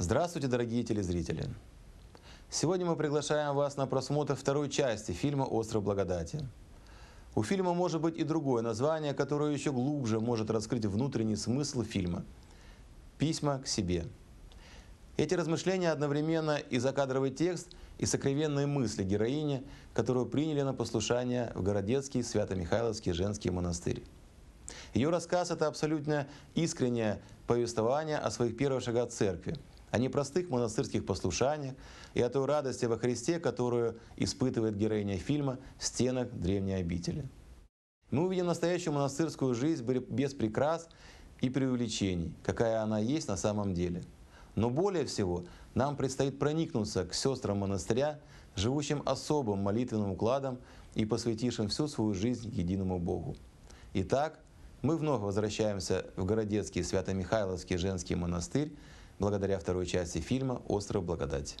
Здравствуйте, дорогие телезрители! Сегодня мы приглашаем вас на просмотр второй части фильма «Остров благодати». У фильма может быть и другое название, которое еще глубже может раскрыть внутренний смысл фильма – «Письма к себе». Эти размышления одновременно и закадровый текст, и сокровенные мысли героини, которую приняли на послушание в Городецкий Свято-Михайловский женский монастырь. Ее рассказ – это абсолютно искреннее повествование о своих первых шагах церкви – о а непростых монастырских послушаниях и о той радости во Христе, которую испытывает героиня фильма в стенах древней обители». Мы увидим настоящую монастырскую жизнь без прикрас и преувеличений, какая она есть на самом деле. Но более всего нам предстоит проникнуться к сестрам монастыря, живущим особым молитвенным укладом и посвятившим всю свою жизнь единому Богу. Итак, мы вновь возвращаемся в Городецкий Свято-Михайловский женский монастырь, благодаря второй части фильма «Остров благодать».